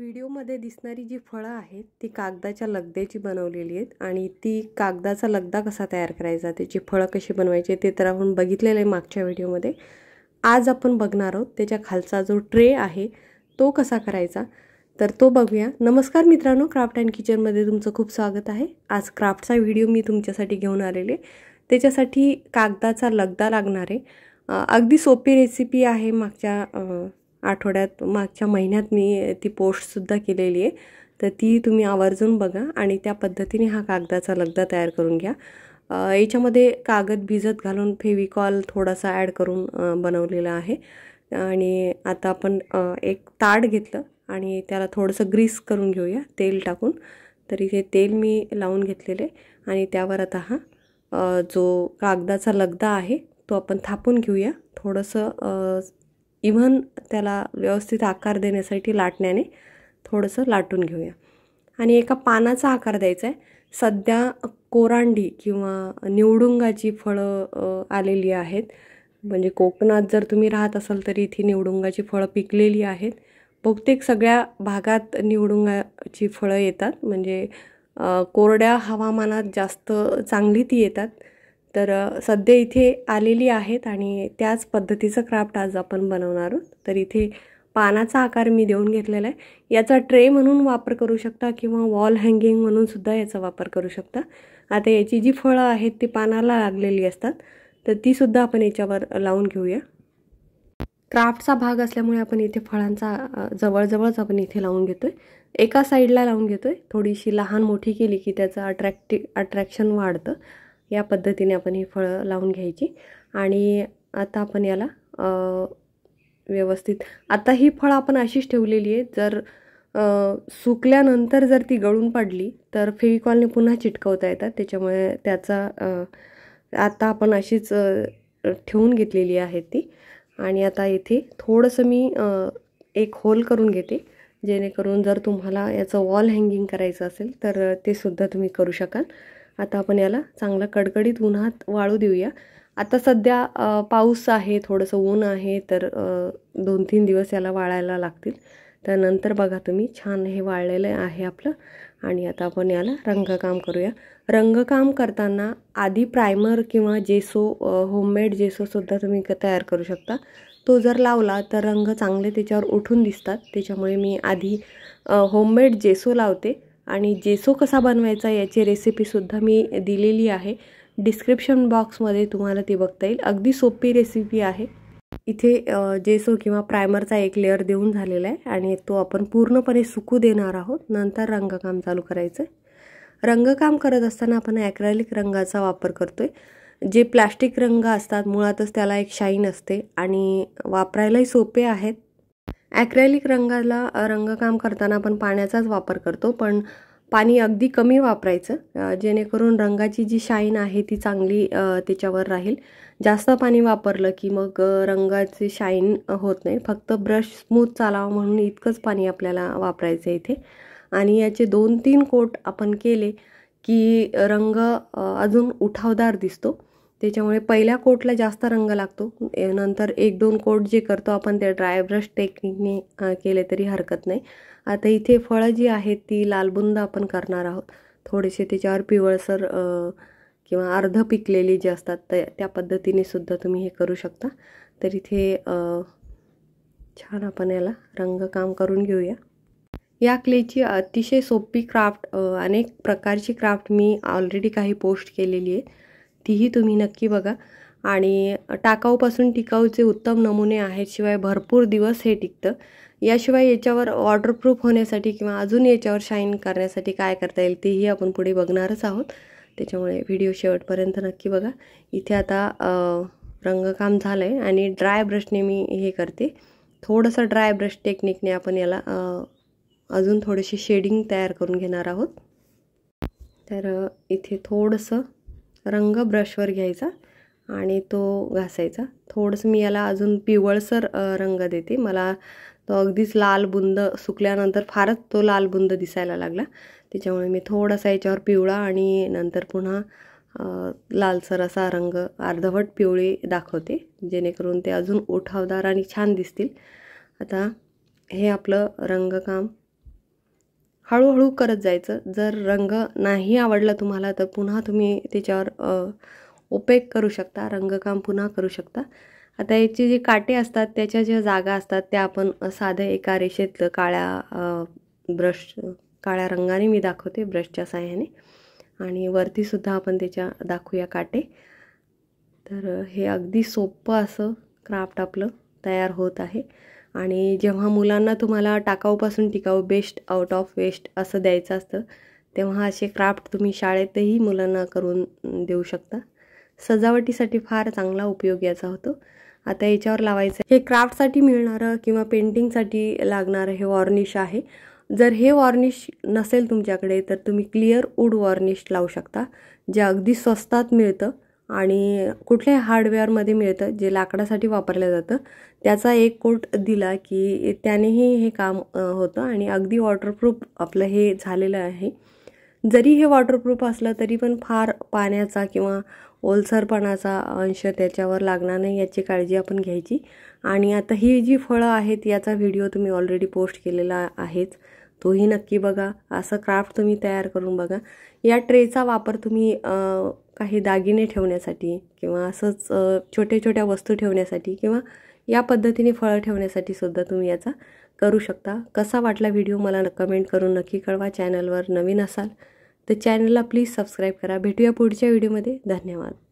व्हिडिओमध्ये दिसणारी जी फळं आहेत ती कागदाच्या लगद्याची बनवलेली आहेत आणि ती कागदाचा लगदा कसा तयार करायचा त्याची फळं कशी बनवायची ते तर आपण बघितलेलं आहे मागच्या व्हिडिओमध्ये आज आपण बघणार आहोत त्याच्या खालचा जो ट्रे आहे तो कसा करायचा तर तो बघूया नमस्कार मित्रांनो क्राफ्ट अँड किचनमध्ये तुमचं खूप स्वागत आहे आज क्राफ्टचा व्हिडिओ मी तुमच्यासाठी घेऊन आलेले त्याच्यासाठी कागदाचा लगदा लागणार आहे अगदी सोपी रेसिपी आहे मागच्या आठवड्यात मागच्या महिन्यात मी ती पोस्टसुद्धा केलेली आहे तर ती तुम्ही आवर्जून बघा आणि त्या पद्धतीने हा कागदाचा लगदा तयार करून घ्या याच्यामध्ये कागद भिजत घालून फेविकॉल थोडासा ॲड करून बनवलेला आहे आणि आता आपण एक ताड घेतलं आणि त्याला थोडंसं ग्रीस करून घेऊया तेल टाकून तर इथे तेल मी लावून घेतलेले आणि त्यावर आता हा जो कागदाचा लगदा आहे तो आपण थापून घेऊया थोडंसं इव्हन त्याला व्यवस्थित आकार देण्यासाठी लाटण्याने थोडंसं लाटून घेऊया आणि एका पानाचा आकार द्यायचा आहे सध्या कोरांडी किंवा निवडुंगाची फळं आलेली आहेत म्हणजे कोकणात जर तुम्ही राहत असाल तर इथे निवडुंगाची फळं पिकलेली आहेत बहुतेक सगळ्या भागात निवडुंगाची फळं येतात म्हणजे कोरड्या हवामानात जास्त चांगली ती येतात तर सध्या इथे आलेली आहेत आणि त्याच पद्धतीचं क्राफ्ट आज आपण बनवणार आहोत तर इथे पानाचा आकार मी देऊन घेतलेला आहे याचा ट्रे म्हणून वापर करू शकता किंवा वॉल हँगिंग म्हणून सुद्धा याचा वापर करू शकता आता याची जी फळं आहेत ती पानाला लागलेली असतात तर तीसुद्धा आपण याच्यावर लावून घेऊया क्राफ्टचा भाग असल्यामुळे आपण इथे फळांचा जवळजवळच आपण इथे लावून घेतो एका साईडला लावून घेतो थोडीशी लहान मोठी केली की त्याचं अट्रॅक्टिव अट्रॅक्शन वाढतं या पद्धतीने आपण ही फळं लावून घ्यायची आणि आता आपण याला व्यवस्थित आता ही फळं आपण अशीच ठेवलेली आहे जर सुकल्यानंतर जर ती गळून पडली तर फेविकॉलने पुन्हा चिटकवता येतात त्याच्यामुळे त्याचा आता आपण अशीच ठेवून घेतलेली आहे ती आणि आता येथे थोडंसं मी एक होल करून घेते जेणेकरून जर तुम्हाला याचं वॉल हँगिंग करायचं असेल तर ते सुद्धा तुम्ही करू शकाल आता आपण याला चांगला कडकडीत उन्हात वाळू देऊया आता सध्या पाऊस आहे थोडंसं ऊन आहे तर दोन तीन दिवस याला वाळायला लागतील त्यानंतर बघा तुम्ही छान हे वाळलेलं आहे आपलं आणि आता आपण याला रंगकाम करूया रंगकाम करताना आधी प्रायमर किंवा जेसो होममेड जेसोसुद्धा तुम्ही तयार करू शकता तो जर लावला तर रंग चांगले त्याच्यावर उठून दिसतात त्याच्यामुळे मी आधी होममेड जेसो लावते आणि जेसो कसा बनवायचा याची रेसिपीसुद्धा मी दिलेली आहे डिस्क्रिप्शन बॉक्समध्ये तुम्हाला ती बघता येईल अगदी सोपी रेसिपी आहे इथे जेसो किंवा प्रायमरचा एक लेअर देऊन झालेला आहे आणि तो आपण पूर्णपणे सुकू देणार आहोत नंतर रंगकाम चालू करायचं रंगकाम करत असताना आपण ॲक्रॅलिक रंगाचा वापर करतो आहे जे प्लास्टिक रंग असतात मुळातच त्याला एक शाईन असते आणि वापरायलाही सोपे आहेत ॲक्रेलिक रंगाला रंगकाम करताना आपण पाण्याचाच वापर करतो पण पाणी अगदी कमी वापरायचं जेणेकरून रंगाची जी शाईन आहे ती चांगली त्याच्यावर राहील जास्त पाणी वापरलं की मग रंगाची शाईन होत नाही फक्त ब्रश स्मूथ चालावं म्हणून इतकंच पाणी आपल्याला वापरायचं आहे इथे आणि याचे दोन तीन कोट आपण केले की रंग अजून उठावदार दिसतो त्याच्यामुळे पहिल्या कोटला जास्त रंग लागतो नंतर एक दोन कोट जे करतो आपण ते ब्रश टेक्निकने केले तरी हरकत नाही आता इथे फळं जी आहेत ती लालबुंद आपण करणार आहोत थोडेसे त्याच्यावर पिवळसर किंवा अर्ध पिकलेली जी असतात त्या पद्धतीने सुद्धा तुम्ही हे करू शकता तर इथे छान आपण याला रंगकाम करून घेऊया या क्लेची अतिशय सोपी क्राफ्ट अनेक प्रकारची क्राफ्ट मी ऑलरेडी काही पोस्ट केलेली आहे तीही तुम्ही नक्की बघा आणि टाकाऊपासून टिकाऊचे उत्तम नमुने आहेत शिवाय भरपूर दिवस हे टिकतं याशिवाय याच्यावर वॉटरप्रूफ होण्यासाठी किंवा अजून याच्यावर शाईन करण्यासाठी काय करता येईल तेही आपण पुढे बघणारच आहोत त्याच्यामुळे व्हिडिओ शेवटपर्यंत नक्की बघा इथे आता रंगकाम झालं आहे आणि ड्राय ब्रशने मी हे करते थोडंसं ड्राय ब्रश टेक्निकने आपण याला अजून थोडीशी शेडिंग तयार करून घेणार आहोत तर इथे थोडंसं रंग ब्रशवर घ्यायचा आणि तो घासायचा थोडंसं मी याला अजून पिवळसर रंग देते मला तो अगदीच लाल बुंद सुकल्यानंतर फारच तो लाल बुंद दिसायला लागला त्याच्यामुळे मी थोडासा याच्यावर पिवळा आणि नंतर पुन्हा लालसर असा रंग अर्धवट पिवळी दाखवते जेणेकरून ते अजून उठावदार आणि छान दिसतील आता हे आपलं रंगकाम हळूहळू करत जायचं जर रंग नाही आवडला तुम्हाला तर पुन्हा तुम्ही त्याच्यावर उपेग करू शकता रंगकाम पुन्हा करू शकता आता याची जे काटे असतात त्याच्या ज्या जागा असतात त्या आपण साध्या एका रेषेतलं काळ्या ब्रश काळ्या रंगाने मी दाखवते ब्रशच्या साह्याने आणि वरतीसुद्धा आपण त्याच्या दाखवूया काटे तर हे अगदी सोपं असं क्राफ्ट आपलं तयार होत आहे आणि जेव्हा मुलांना तुम्हाला टाकाऊपासून टिकाऊ बेस्ट आउट ऑफ वेस्ट असं द्यायचं असतं तेव्हा असे क्राफ्ट तुम्ही शाळेतही मुलांना करून देऊ शकता सजावटीसाठी फार चांगला उपयोग याचा होतो आता याच्यावर लावायचं हे क्राफ्टसाठी मिळणारं किंवा पेंटिंगसाठी लागणारं हे वॉर्निश आहे जर हे वॉर्निश नसेल तुमच्याकडे तर तुम्ही क्लिअर वूड वॉर्निश लावू शकता जे अगदी स्वस्तात मिळतं आणि कुठल्याही हार्डवेअरमध्ये मिळतं जे लाकडासाठी वापरलं जातं त्याचा एक कोट दिला की त्यानेही हे काम होतं आणि अगदी वॉटरप्रूफ आपलं हे झालेलं आहे जरी हे वॉटरप्रूफ असलं तरी पण फार पाण्याचा किंवा ओलसरपणाचा अंश त्याच्यावर लागणार नाही याची काळजी आपण घ्यायची आणि आता ही जी फळं आहेत याचा व्हिडिओ तुम्ही ऑलरेडी पोस्ट केलेला आहेच तोही नक्की बघा असं क्राफ्ट तुम्ही तयार करून बघा या ट्रेचा वापर तुम्ही काही दागिने ठेवण्यासाठी किंवा असंच छोट्या छोट्या वस्तू ठेवण्यासाठी किंवा या पद्धतीने फळं ठेवण्यासाठी सुद्धा तुम्ही याचा करू शकता कसा वाटला व्हिडिओ मला कमेंट करून नक्की कळवा चॅनलवर नवीन असाल तर चॅनलला प्लीज सबस्क्राईब करा भेटूया पुढच्या व्हिडिओमध्ये धन्यवाद